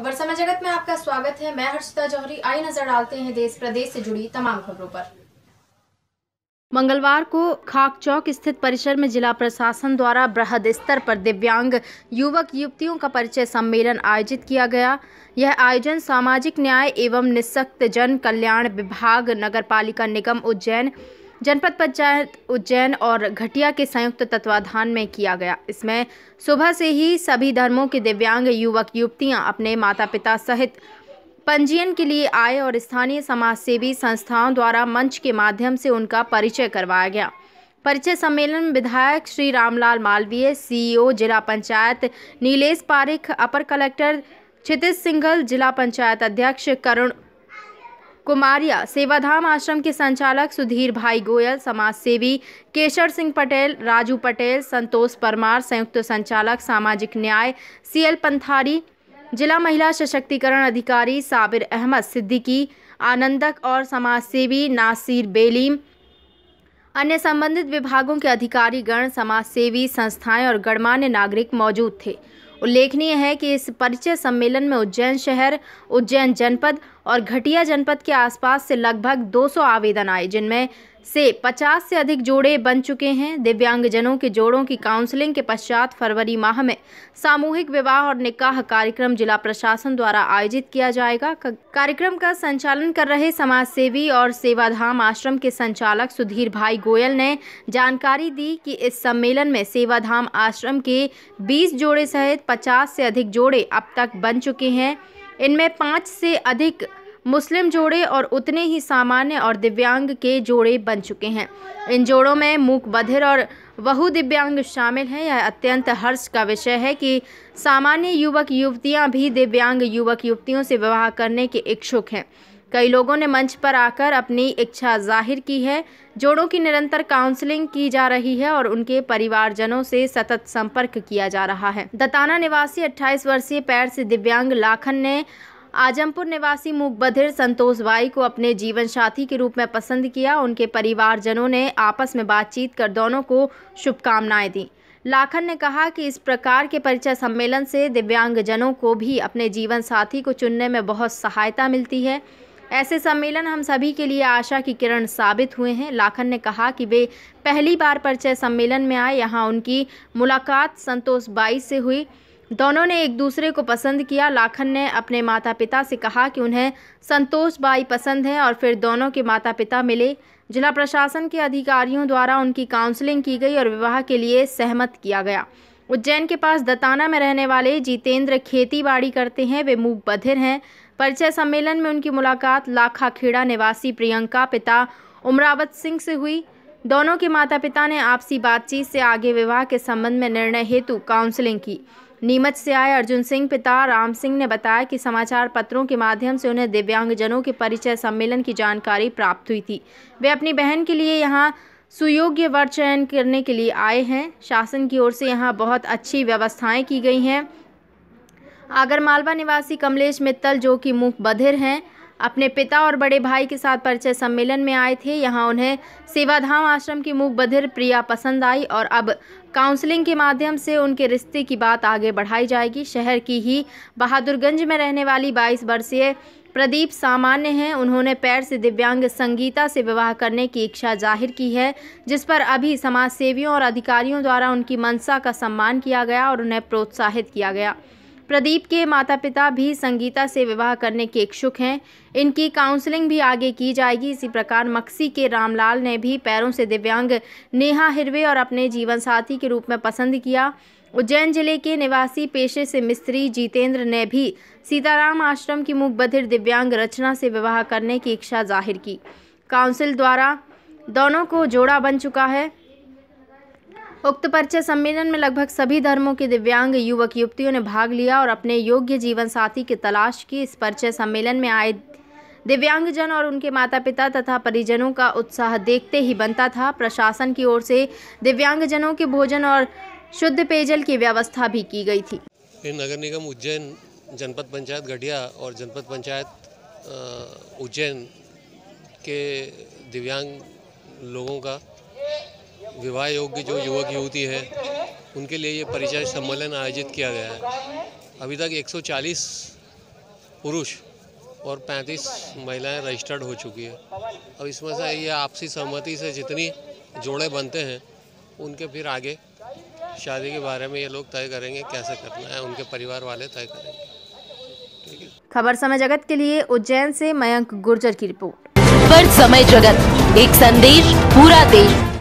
समय जगत में आपका स्वागत है मैं हर्षिता जौहरी आई नजर डालते हैं देश प्रदेश से जुड़ी तमाम खबरों पर मंगलवार को खाक चौक स्थित परिसर में जिला प्रशासन द्वारा बृहद स्तर पर दिव्यांग युवक युवतियों का परिचय सम्मेलन आयोजित किया गया यह आयोजन सामाजिक न्याय एवं निशक्त जन कल्याण विभाग नगर पालिका निगम उज्जैन जनपद पंचायत उज्जैन और घटिया के संयुक्त तत्वाधान में किया गया इसमें सुबह से ही सभी धर्मों के दिव्यांग युवक युवतियां अपने माता पिता सहित पंजीयन के लिए आए और स्थानीय समाजसेवी संस्थाओं द्वारा मंच के माध्यम से उनका परिचय करवाया गया परिचय सम्मेलन विधायक श्री रामलाल मालवीय सीईओ जिला पंचायत नीलेश पारिख अपर कलेक्टर क्षितिज सिंघल जिला पंचायत अध्यक्ष करुण कुमारिया सेवाधाम आश्रम के संचालक सुधीर भाई गोयल समाज सेवी केशर सिंह पटेल राजू पटेल संतोष परमार संयुक्त संचालक सामाजिक न्याय सीएल पंथारी जिला महिला सशक्तिकरण अधिकारी साबिर अहमद सिद्दीकी आनंदक और समाज सेवी नासिर बेलीम अन्य संबंधित विभागों के अधिकारी गण समाज सेवी संस्थाएं और गणमान्य नागरिक मौजूद थे उल्लेखनीय है कि इस परिचय सम्मेलन में उज्जैन शहर उज्जैन जनपद और घटिया जनपद के आसपास से लगभग 200 आवेदन आए जिनमें से 50 से अधिक जोड़े बन चुके हैं दिव्यांगजनों के जोड़ों की काउंसलिंग के पश्चात फरवरी माह में सामूहिक विवाह और निकाह कार्यक्रम जिला प्रशासन द्वारा आयोजित किया जाएगा कार्यक्रम का संचालन कर रहे समाज सेवी और सेवाधाम आश्रम के संचालक सुधीर भाई गोयल ने जानकारी दी कि इस सम्मेलन में सेवाधाम आश्रम के बीस जोड़े सहित पचास से अधिक जोड़े अब तक बन चुके हैं इनमें पाँच से अधिक मुस्लिम जोड़े और उतने ही सामान्य और दिव्यांग के जोड़े बन चुके हैं इन जोड़ों में मूक बधिर और बहु दिव्यांग शामिल हैं यह अत्यंत हर्ष का विषय है कि सामान्य युवक युवतियां भी दिव्यांग युवक युवतियों से विवाह करने के इच्छुक हैं कई लोगों ने मंच पर आकर अपनी इच्छा जाहिर की है जोड़ों की निरंतर काउंसलिंग की जा रही है और उनके परिवारजनों से सतत संपर्क किया जा रहा है दताना निवासी 28 वर्षीय पैर से दिव्यांग लाखन ने आजमपुर निवासी मूकबधिर संतोष बाई को अपने जीवन साथी के रूप में पसंद किया उनके परिवारजनों ने आपस में बातचीत कर दोनों को शुभकामनाएं दी लाखन ने कहा कि इस प्रकार के परिचय सम्मेलन से दिव्यांगजनों को भी अपने जीवन साथी को चुनने में बहुत सहायता मिलती है ऐसे सम्मेलन हम सभी के लिए आशा की किरण साबित हुए हैं लाखन ने कहा कि वे पहली बार परिचय सम्मेलन में आए यहाँ उनकी मुलाकात संतोष बाई से हुई दोनों ने एक दूसरे को पसंद किया लाखन ने अपने माता पिता से कहा कि उन्हें संतोष बाई पसंद हैं और फिर दोनों के माता पिता मिले जिला प्रशासन के अधिकारियों द्वारा उनकी काउंसलिंग की गई और विवाह के लिए सहमत किया गया उज्जैन के पास दताना में रहने वाले जितेंद्र खेती बाड़ी करते हैं वे मूक बधिर हैं परिचय सम्मेलन में उनकी मुलाकात लाखा खेड़ा निवासी प्रियंका पिता उमरावत सिंह से हुई दोनों के माता पिता ने आपसी बातचीत से आगे विवाह के संबंध में निर्णय हेतु काउंसलिंग की नीमच से आए अर्जुन सिंह पिता राम सिंह ने बताया कि समाचार पत्रों के माध्यम से उन्हें दिव्यांगजनों के परिचय सम्मेलन की जानकारी प्राप्त हुई थी वे अपनी बहन के लिए यहाँ सुयोग्य वर चयन करने के लिए आए हैं शासन की ओर से यहाँ बहुत अच्छी व्यवस्थाएं की गई हैं आगरमालवा निवासी कमलेश मित्तल जो कि मुख बधिर हैं अपने पिता और बड़े भाई के साथ परिचय सम्मेलन में आए थे यहाँ उन्हें सेवाधाम आश्रम की मूक बधिर प्रिया पसंद आई और अब काउंसलिंग के माध्यम से उनके रिश्ते की बात आगे बढ़ाई जाएगी शहर की ही बहादुरगंज में रहने वाली 22 वर्षीय प्रदीप सामान्य हैं उन्होंने पैर से दिव्यांग संगीता से विवाह करने की इच्छा जाहिर की है जिस पर अभी समाजसेवियों और अधिकारियों द्वारा उनकी मनसा का सम्मान किया गया और उन्हें प्रोत्साहित किया गया प्रदीप के माता पिता भी संगीता से विवाह करने के इच्छुक हैं इनकी काउंसलिंग भी आगे की जाएगी इसी प्रकार मक्सी के रामलाल ने भी पैरों से दिव्यांग नेहा हिरवे और अपने जीवन साथी के रूप में पसंद किया उज्जैन जिले के निवासी पेशे से मिस्त्री जितेंद्र ने भी सीताराम आश्रम की बधिर दिव्यांग रचना से विवाह करने की इच्छा जाहिर की काउंसिल द्वारा दोनों को जोड़ा बन चुका है उक्त परिचय सम्मेलन में लगभग सभी धर्मों के दिव्यांग युवक युवतियों ने भाग लिया और अपने योग्य जीवन साथी की तलाश की इस परिचय सम्मेलन में आए दिव्यांगजन और उनके माता पिता तथा परिजनों का उत्साह देखते ही बनता था प्रशासन की ओर से दिव्यांगजनों के भोजन और शुद्ध पेयजल की व्यवस्था भी की गई थी नगर निगम उज्जैन जनपद पंचायत गढ़िया और जनपद पंचायत उज्जैन के दिव्यांग लोगों का विवाह योग्य जो युवक युवती है उनके लिए ये परिचय सम्मेलन आयोजित किया गया है अभी तक 140 पुरुष और 35 महिलाएं रजिस्टर्ड हो चुकी है अब इसमें से ये आपसी सहमति से जितनी जोड़े बनते हैं उनके फिर आगे शादी के बारे में ये लोग तय करेंगे कैसे करना है उनके परिवार वाले तय करेंगे खबर समय जगत के लिए उज्जैन से मयंक गुर्जर की रिपोर्ट खबर समय जगत एक संदेश पूरा देश